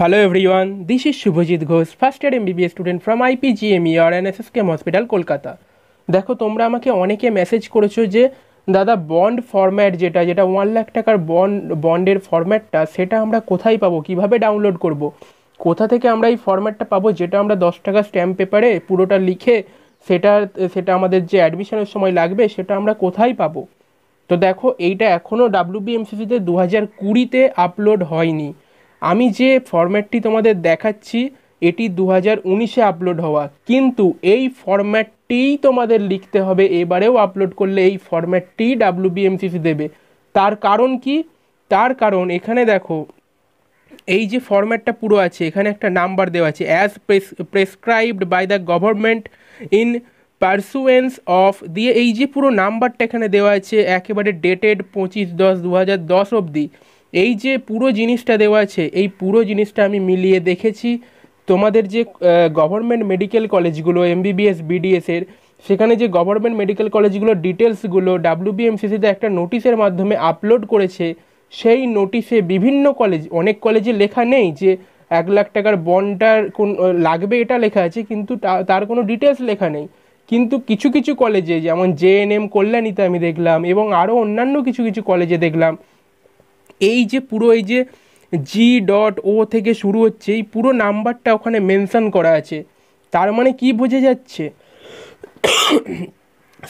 Hello Hello everyone, this is Shubhajit Ghosh, first year MBBS student from IPGMER and KEM hospital Kolkata দেখো তোমরা আমাকে অনেকে message করেছো যে দাদা বন্ড ফরম্যাট যেটা যেটা ওয়ান লাখ টাকার বন্ড বন্ডের ফরম্যাটটা সেটা আমরা কোথায় পাবো কীভাবে ডাউনলোড করব। কোথা থেকে আমরা এই ফরম্যাটটা পাবো যেটা আমরা দশ টাকা স্ট্যাম্প পেপারে পুরোটা লিখে সেটা সেটা আমাদের যে অ্যাডমিশনের সময় লাগবে সেটা আমরা কোথায় পাবো তো দেখো এইটা এখনও ডাব্লিউবিএমসিসিতে দু হাজার কুড়িতে আপলোড হয়নি আমি যে ফরম্যাটটি তোমাদের দেখাচ্ছি এটি দু হাজার উনিশে আপলোড হওয়া কিন্তু এই ফরম্যাটটিই তোমাদের লিখতে হবে এবারেও আপলোড করলে এই ফরম্যাটটি ডাব্লুবিএমসিসি দেবে তার কারণ কি তার কারণ এখানে দেখো এই যে ফরম্যাটটা পুরো আছে এখানে একটা নাম্বার দেওয়া আছে as prescribed by the government in pursuance of দিয়ে এই যে পুরো নাম্বারটা এখানে দেওয়া আছে একেবারে ডেটেড পঁচিশ দশ দু হাজার দশ অবধি এই যে পুরো জিনিসটা দেওয়া আছে এই পুরো জিনিসটা আমি মিলিয়ে দেখেছি তোমাদের যে গভর্নমেন্ট মেডিকেল কলেজগুলো এমবিবিএস বিডিএসের সেখানে যে গভর্নমেন্ট মেডিকেল কলেজগুলো ডিটেলসগুলো ডাব্লিউবিএমসিসিতে একটা নোটিশের মাধ্যমে আপলোড করেছে সেই নোটিশে বিভিন্ন কলেজ অনেক কলেজে লেখা নেই যে এক লাখ টাকার বন্ডটার কোন লাগবে এটা লেখা আছে কিন্তু তার কোনো ডিটেলস লেখা নেই কিন্তু কিছু কিছু কলেজে যেমন জেএনএম কল্যাণীতে আমি দেখলাম এবং আরও অন্যান্য কিছু কিছু কলেজে দেখলাম এই যে পুরো এই যে জি ডট ও থেকে শুরু হচ্ছে এই পুরো নাম্বারটা ওখানে মেনশান করা আছে তার মানে কি বোঝা যাচ্ছে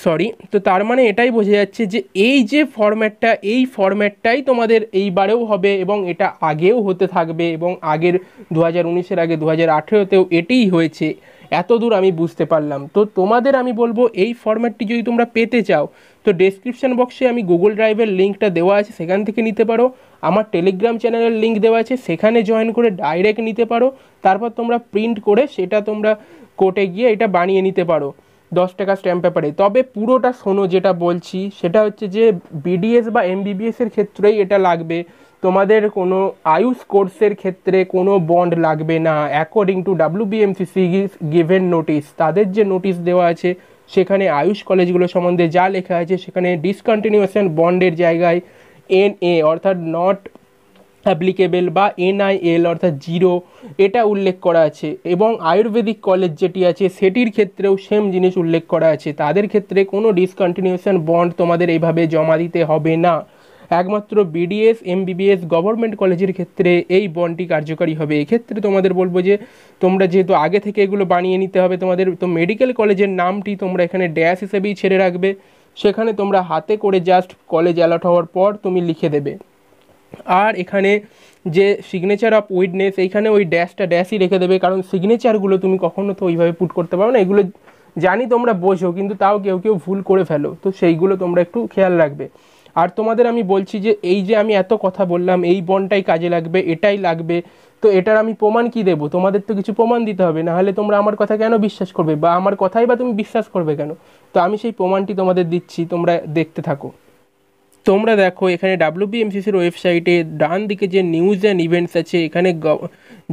সরি তো তার মানে এটাই বোঝা যাচ্ছে যে এই যে ফরম্যাটটা এই ফরম্যাটটাই তোমাদের এইবারেও হবে এবং এটা আগেও হতে থাকবে এবং আগের দু হাজার উনিশের আগে দু হাজার আঠেরোতেও এটিই হয়েছে এত দূর আমি বুঝতে পারলাম তো তোমাদের আমি বলবো এই ফরম্যাটটি যদি তোমরা পেতে চাও তো ডেসক্রিপশান বক্সে আমি গুগল ড্রাইভের লিঙ্কটা দেওয়া আছে সেখান থেকে নিতে পারো আমার টেলিগ্রাম চ্যানেলের লিঙ্ক দেওয়া আছে সেখানে জয়েন করে ডাইরেক্ট নিতে পারো তারপর তোমরা প্রিন্ট করে সেটা তোমরা কোর্টে গিয়ে এটা বানিয়ে নিতে পারো দশ টাকা স্ট্যাম্প পেপারে তবে পুরোটা শোনো যেটা বলছি সেটা হচ্ছে যে বিডিএস বা এমবিবিএসের ক্ষেত্রেই এটা লাগবে তোমাদের কোনো আয়ুষ কোর্সের ক্ষেত্রে কোনো বন্ড লাগবে না according to WBMCC given notice তাদের যে নোটিশ দেওয়া আছে সেখানে আয়ুষ কলেজগুলো সম্বন্ধে যা লেখা আছে সেখানে ডিসকন্টিনিউয়েশন বন্ডের জায়গায় এন এ অর্থাৎ নট অ্যাপ্লিকেবেল বা এনআইএল অর্থাৎ জিরো এটা উল্লেখ করা আছে এবং আয়ুর্বেদিক কলেজ যেটি আছে সেটির ক্ষেত্রেও সেম জিনিস উল্লেখ করা আছে তাদের ক্ষেত্রে কোনো ডিসকন্টিনিউশন বন্ড তোমাদের এইভাবে জমা দিতে হবে না একমাত্র বিডিএস এমবিবিএস গভর্নমেন্ট কলেজের ক্ষেত্রে এই বন্ডটি কার্যকারী হবে এক্ষেত্রে তোমাদের বলবো যে তোমরা যেহেতু আগে থেকে এগুলো বানিয়ে নিতে হবে তোমাদের তো মেডিকেল কলেজের নামটি তোমরা এখানে ড্যাশ হিসেবেই ছেড়ে রাখবে সেখানে তোমরা হাতে করে জাস্ট কলেজ অ্যালট হওয়ার পর তুমি লিখে দেবে আর এখানে যে সিগনেচার অফ উইটনেস এইখানে ওই ড্যাশটা ড্যাশই রেখে দেবে কারণ সিগনেচারগুলো তুমি কখনো তো ওইভাবে পুট করতে পারো না এগুলো জানি তোমরা বোঝো কিন্তু তাও কেউ কেউ ভুল করে ফেলো তো সেইগুলো তোমরা একটু খেয়াল রাখবে আর তোমাদের আমি বলছি যে এই যে আমি এত কথা বললাম এই বনটাই কাজে লাগবে এটাই লাগবে তো এটার আমি প্রমাণ কি দেবো তোমাদের তো কিছু প্রমাণ দিতে হবে নাহলে তোমরা আমার কথা কেন বিশ্বাস করবে বা আমার কথাই বা তুমি বিশ্বাস করবে কেন তো আমি সেই প্রমাণটি তোমাদের দিচ্ছি তোমরা দেখতে থাকো তোমরা দেখো এখানে ডাব্লিউবিএমসিসির ওয়েবসাইটে ডান দিকে যে নিউজ অ্যান্ড ইভেন্টস আছে এখানে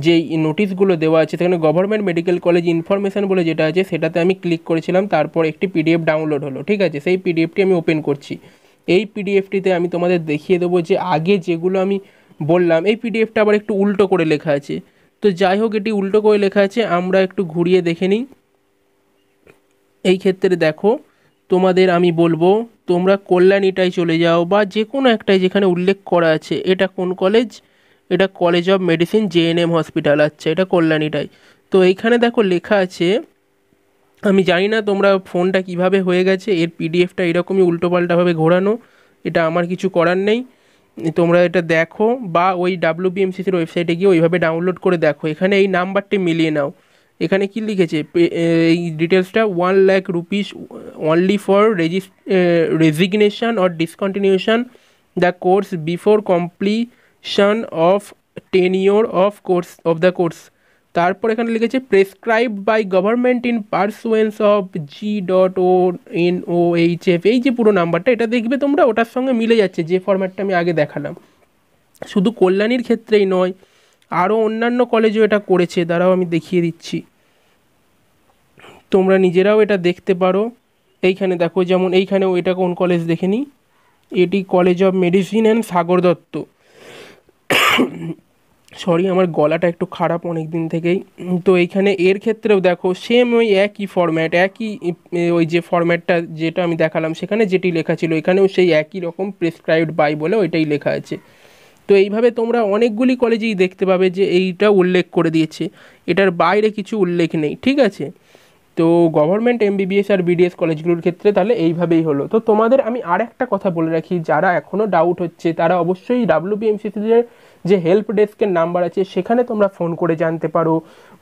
যে নোটিশগুলো দেওয়া আছে সেখানে গভর্নমেন্ট মেডিকেল কলেজ ইনফরমেশান বলে যেটা আছে সেটাতে আমি ক্লিক করেছিলাম তারপর একটি পিডিএফ ডাউনলোড হলো ঠিক আছে সেই পিডিএফটি আমি ওপেন করছি এই পিডিএফটিতে আমি তোমাদের দেখিয়ে দেবো যে আগে যেগুলো আমি বললাম এই পিডিএফটা আবার একটু উল্টো করে লেখা আছে তো যাই হোক এটি উল্টো করে লেখা আছে আমরা একটু ঘুরিয়ে দেখে নিই এই ক্ষেত্রে দেখো তোমাদের আমি বলবো তোমরা কল্যাণীটায় চলে যাও বা যে কোনো একটাই যেখানে উল্লেখ করা আছে এটা কোন কলেজ এটা college of medicine J N M hospital আচ্ছা এটা কল্যাণীটাই তো এইখানে দেখো লেখা আছে আমি জানি না তোমরা ফোনটা কিভাবে হয়ে গেছে এর পিডিএফটা এরকমই উল্টোপাল্টাভাবে ঘোরানো এটা আমার কিছু করার নেই তোমরা এটা দেখো বা ওই ডাব্লিউবিএমসিসির ওয়েবসাইটে গিয়ে ওইভাবে ডাউনলোড করে দেখো এখানে এই নাম্বারটি মিলিয়ে নাও এখানে কি লিখেছে এই ডিটেলসটা one lakh rupees only for রেজিস resignation or discontinuation the course before completion of tenure of course of the course তারপর এখানে লিখেছে prescribe by government in pursuance of G dot O N O H F এই যে পুরো নাম্বারটা এটা দেখবে তোমরা ওটার সঙ্গে মিলে যাচ্ছে যে ফর্ম্যাটটা আমি আগে দেখালাম শুধু কল্যাণীর ক্ষেত্রেই নয় আরও অন্যান্য কলেজও এটা করেছে দ্বারাও আমি দেখিয়ে দিচ্ছি তোমরা নিজেরাও এটা দেখতে পারো এইখানে দেখো যেমন এইখানেও এটা কোন কলেজ দেখে নি এটি college of medicine and Sagar Dutta sorry আমার গলাটা একটু খারাপ অনেক দিন থেকেই তো এইখানে এর ক্ষেত্রেও দেখো সেম ওই একই ফর্ম্যাট একই ওই যে ফরম্যাটটা যেটা আমি দেখালাম সেখানে যেটি লেখা ছিল এখানেও সেই একই রকম প্রেসক্রাইবড বাই বলে ওইটাই লেখা আছে তো এইভাবে তোমরা অনেকগুলি কলেজেই দেখতে পাবে যে এইটা উল্লেখ করে দিয়েছে এটার বাইরে কিছু উল্লেখ নেই ঠিক আছে তো গভর্নমেন্ট এমবিবিএস আর বিডিএস কলেজগুলোর ক্ষেত্রে তাহলে এইভাবেই হলো তো তোমাদের আমি আর একটা কথা বলে রাখি যারা এখনও ডাউট হচ্ছে তারা অবশ্যই ডাব্লিউবিএমসিসির যে হেল্প ডেস্কের নাম্বার আছে সেখানে তোমরা ফোন করে জানতে পারো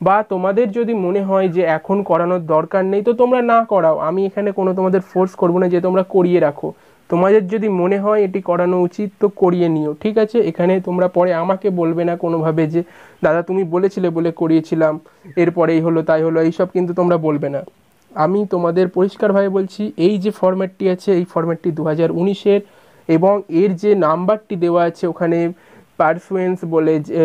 বা তোমাদের যদি মনে হয় যে এখন করানোর দরকার নেই তো তোমরা না করাও আমি এখানে কোনো তোমাদের ফোর্স করবো না যে তোমরা করিয়ে রাখো তোমাদের যদি মনে হয় এটি করানো উচিত তো করিয়ে নিও ঠিক আছে এখানে তোমরা পরে আমাকে বলবে না কোনোভাবে যে দাদা তুমি বলেছিলে বলে করিয়েছিলাম এরপরেই হলো তাই হলো এইসব কিন্তু তোমরা বলবে না আমি তোমাদের পরিষ্কারভাবে বলছি এই যে ফর্ম্যাটটি আছে এই ফর্ম্যাটটি দু হাজার উনিশের এবং এর যে নাম্বারটি দেওয়া আছে ওখানে পারসুয়েন্স বলে যে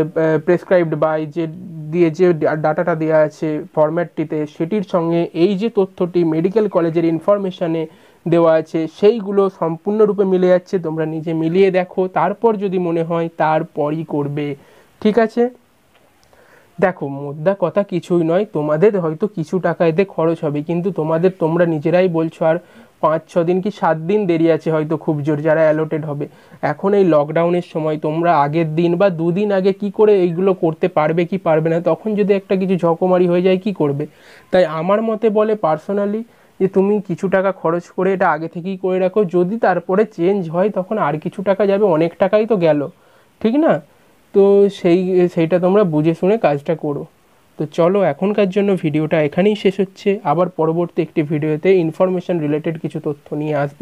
প্রেসক্রাইবড বাই যে দিয়ে যে ডাটাটা দেওয়া আছে ফরম্যাটটিতে সেটির সঙ্গে এই যে তথ্যটি মেডিকেল কলেজের ইনফরমেশানে দেওয়া আছে সেইগুলো সম্পূর্ণরূপে মিলে যাচ্ছে তোমরা নিজে মিলিয়ে দেখো তারপর যদি মনে হয় তারপরই করবে ঠিক আছে দেখো মুদ্রা কথা কিছুই নয় তোমাদের হয়তো কিছু টাকা এতে খরচ হবে কিন্তু তোমাদের তোমরা নিজেরাই বলছো আর পাঁচ ছ দিন কি সাত দিন দেরি আছে হয়তো খুব জোর যারা অ্যালোটেড হবে এখন এই লকডাউনের সময় তোমরা আগের দিন বা দুদিন আগে কি করে এইগুলো করতে পারবে কি পারবে না তখন যদি একটা কিছু ঝকমারি হয়ে যায় কি করবে তাই আমার মতে বলে পার্সোনালি যে তুমি কিছু টাকা খরচ করে এটা আগে থেকেই করে রাখো যদি তারপরে চেঞ্জ হয় তখন আর কিছু টাকা যাবে অনেক টাকাই তো গেল ঠিক না তো সেই সেইটা তোমরা বুঝে শুনে কাজটা করো তো চলো এখনকার জন্য ভিডিওটা এখানেই শেষ হচ্ছে আবার পরবর্তী একটি ভিডিওতে ইনফরমেশান রিলেটেড কিছু তথ্য নিয়ে আসব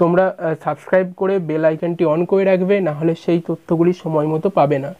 তোমরা সাবস্ক্রাইব করে বেল আইকনটি অন করে রাখবে নাহলে সেই তথ্যগুলি সময় মতো পাবে না